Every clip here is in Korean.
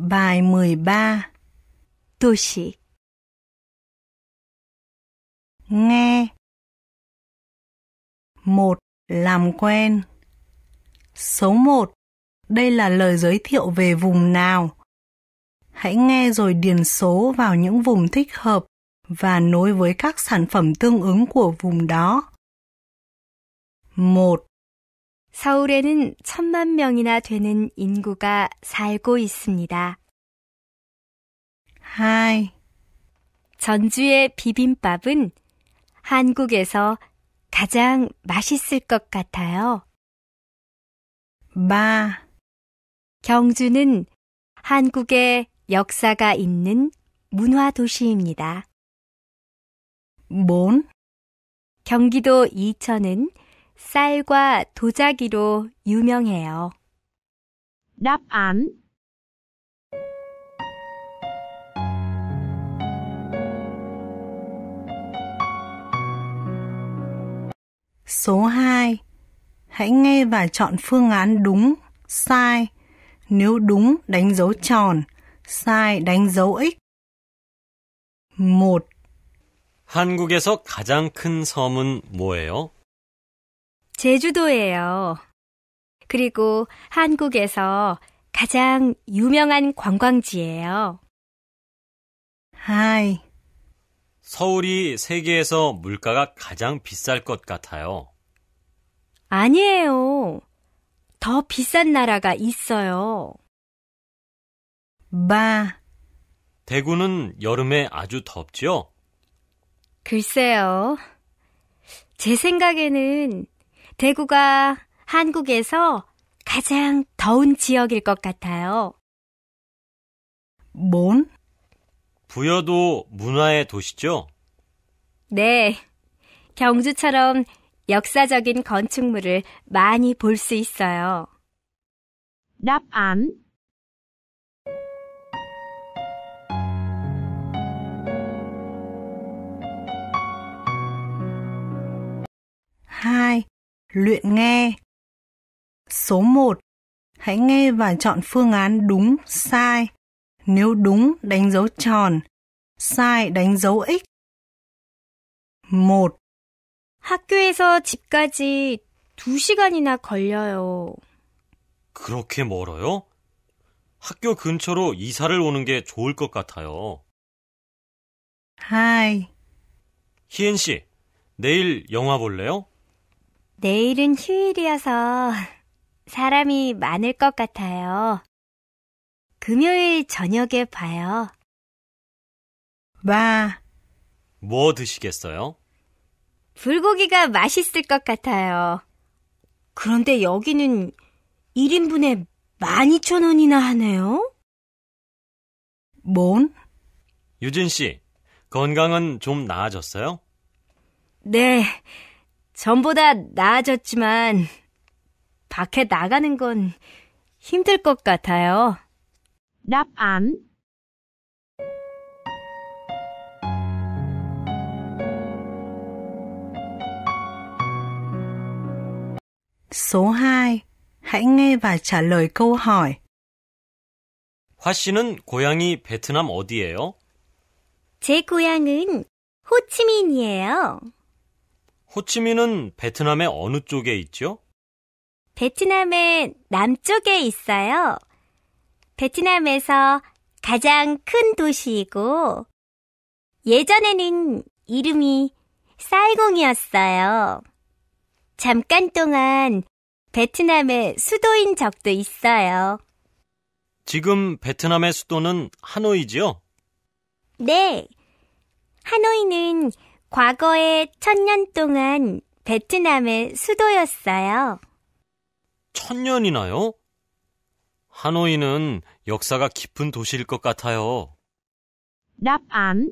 Bài 13 Tô sĩ Nghe một Làm quen Số 1 Đây là lời giới thiệu về vùng nào. Hãy nghe rồi điền số vào những vùng thích hợp và nối với các sản phẩm tương ứng của vùng đó. 1. 서울에는 천만 명이나 되는 인구가 살고 있습니다. 하이. 전주의 비빔밥은 한국에서 가장 맛있을 것 같아요. 마. 경주는 한국의 역사가 있는 문화 도시입니다. 뭔? 경기도 이천은 쌀과 도자기로 유명해요. đáp án Số 2. Hãy nghe và chọn phương án đúng, sai. Nếu đúng đánh dấu tròn, sai đánh dấu x. 1. 한국에서 가장 큰 섬은 뭐예요? 제주도예요. 그리고 한국에서 가장 유명한 관광지예요. 하이. 서울이 세계에서 물가가 가장 비쌀 것 같아요. 아니에요. 더 비싼 나라가 있어요. 마. 대구는 여름에 아주 덥지요? 글쎄요. 제 생각에는 대구가 한국에서 가장 더운 지역일 것 같아요. 뭔? 부여도 문화의 도시죠? 네. 경주처럼 역사적인 건축물을 많이 볼 수 있어요. 답안 h a Luyện nghe Số 1. Hãy nghe và chọn phương án đúng, sai. Nếu đúng, đánh dấu tròn. Sai, đánh dấu x. 1. 학교에서 집까지 2시간이나 걸려요. 그렇게 멀어요? 학교 근처로 이사를 오는 게 좋을 것 같아요. 2. 희은 씨, 내일 영화 볼래요? 내일은 휴일이어서 사람이 많을 것 같아요. 금요일 저녁에 봐요. 와. 뭐 드시겠어요? 불고기가 맛있을 것 같아요. 그런데 여기는 1인분에 12,000원이나 하네요. 뭔? 유진 씨, 건강은 좀 나아졌어요? 네. 전보다 나아졌지만 밖에 나가는 건 힘들 것 같아요. đ á Số 2. Hãy nghe và trả lời câu hỏi. 화 씨는 고향이 베트남 어디예요? 제 고향은 호치민이에요. 호치민은 베트남의 어느 쪽에 있죠? 베트남은 남쪽에 있어요. 베트남에서 가장 큰 도시이고 예전에는 이름이 사이공이었어요. 잠깐 동안 베트남의 수도인 적도 있어요. 지금 베트남의 수도는 하노이지요? 네. 하노이는 과거에 천년 동안 베트남의 수도였어요. 천년이나요? 하노이는 역사가 깊은 도시일 것 같아요. 답 안.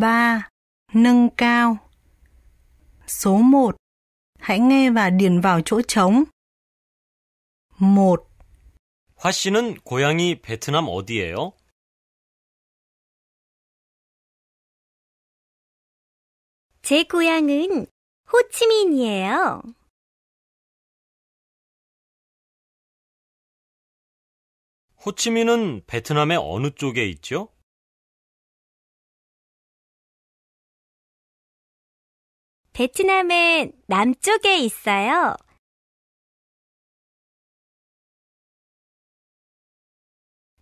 b nâng cao số 1 hãy nghe và điền vào chỗ trống m 화 씨는 고향이 베트남 어디예요? 제 고향은 호치민이에요. 호치민은 베트남의 어느 쪽에 있죠? 베트남의 남쪽에 있어요.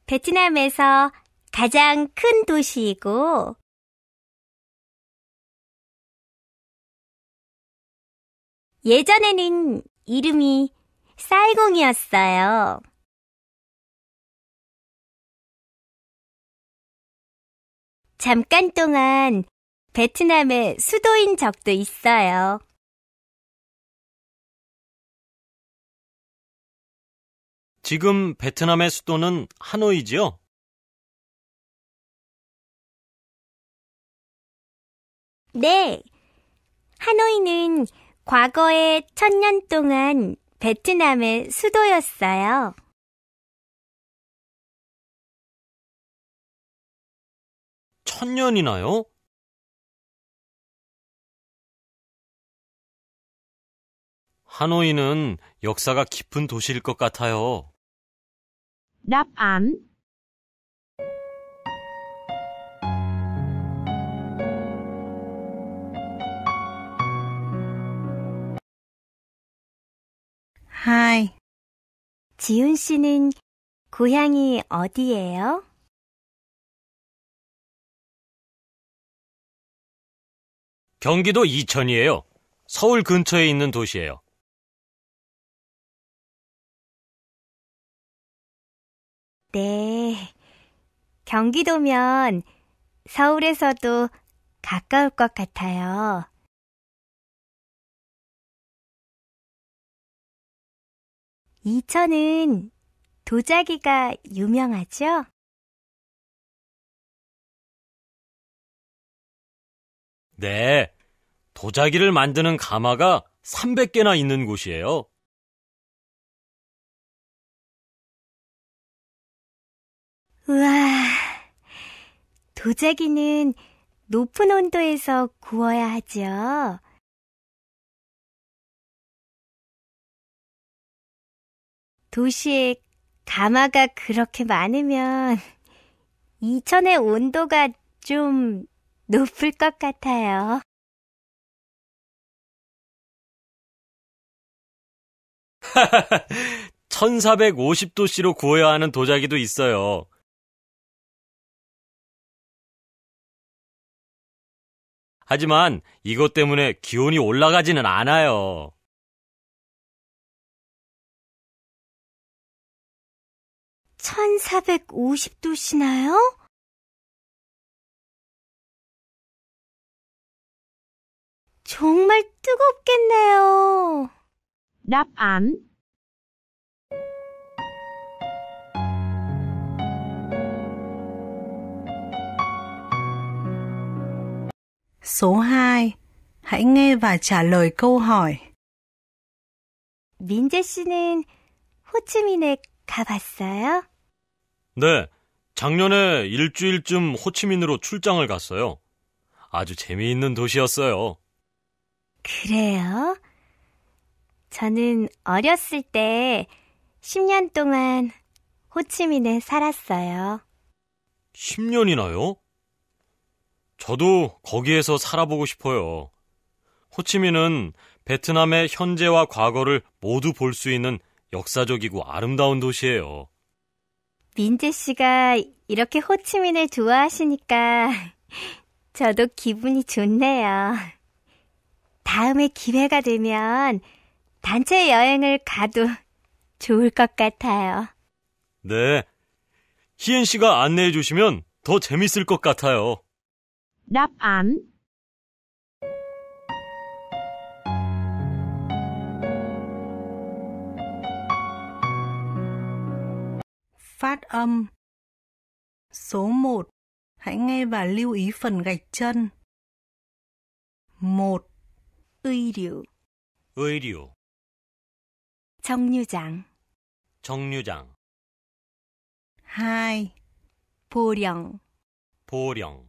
베트남에서 가장 큰 도시이고 예전에는 이름이 사이공이었어요 잠깐 동안 베트남의 수도인 적도 있어요. 지금 베트남의 수도는 하노이지요? 네. 하노이는 과거에 천년 동안 베트남의 수도였어요. 천년이나요? 하노이는 역사가 깊은 도시일 것 같아요. Đáp án h i 지훈 씨는 고향이 어디예요? 경기도 이천이에요. 서울 근처에 있는 도시예요. 네. 경기도면 서울에서도 가까울 것 같아요. 이천은 도자기가 유명하죠? 네. 도자기를 만드는 가마가 300개나 있는 곳이에요. 와 도자기는 높은 온도에서 구워야 하죠. 도시에 가마가 그렇게 많으면 이천의 온도가 좀 높을 것 같아요. 1 4 5 0십도씨로 구워야 하는 도자기도 있어요. 하지만 이것 때문에 기온이 올라가지는 않아요. 천사백오 도시나요 정말 뜨겁겠네요. đ 안 Số 2. Hãy nghe và trả lời câu hỏi. 민재 씨는 호치민에 가봤어요? 네. 작년에 일주일쯤 호치민으로 출장을 갔어요. 아주 재미있는 도시였어요. 그래요? 저는 어렸을 때 10년 동안 호치민에 살았어요. 10년이나요? 저도 거기에서 살아보고 싶어요. 호치민은 베트남의 현재와 과거를 모두 볼 수 있는 역사적이고 아름다운 도시예요. 민재 씨가 이렇게 호치민을 좋아하시니까 저도 기분이 좋네요. 다음에 기회가 되면 단체 여행을 가도 좋을 것 같아요. 네. 희은 씨가 안내해 주시면 더 재밌을 것 같아요. Đáp án Phát âm Số 1. Hãy nghe và lưu ý phần gạch chân. 1. 의료 의료 정류장 정류장 2. 보령 보령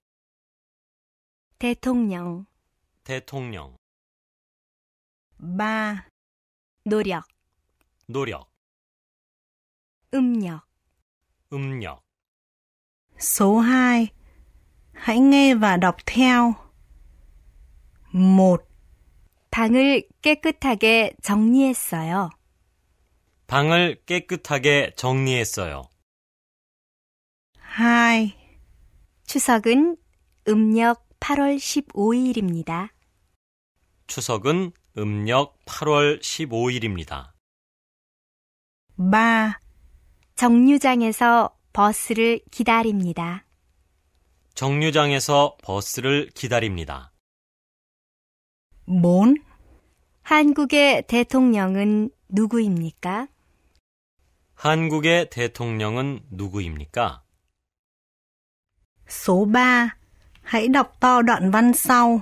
대통령 대통령 마 노력 노력 음력 음력 Số 2 Hãy nghe và đọc theo 1. 방을 깨끗하게 정리했어요. 방을 깨끗하게 정리했어요. 2. 추석은 음력 8월 15일입니다. 추석은 음력 8월 15일입니다. 마 정류장에서 버스를 기다립니다. 정류장에서 버스를 기다립니다. 몬 한국의 대통령은 누구입니까? 한국의 대통령은 누구입니까? 소바 Hãy đọc to đoạn văn sau.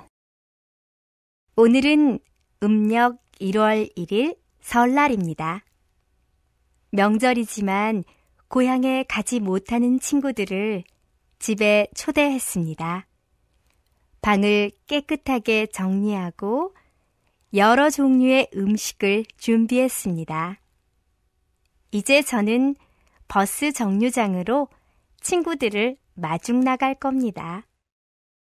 오늘은 음력 1월 1일 설날입니다. 명절이지만 고향에 가지 못하는 친구들을 집에 초대했습니다. 방을 깨끗하게 정리하고 여러 종류의 음식을 준비했습니다. 이제 저는 버스 정류장으로 친구들을 마중 나갈 겁니다.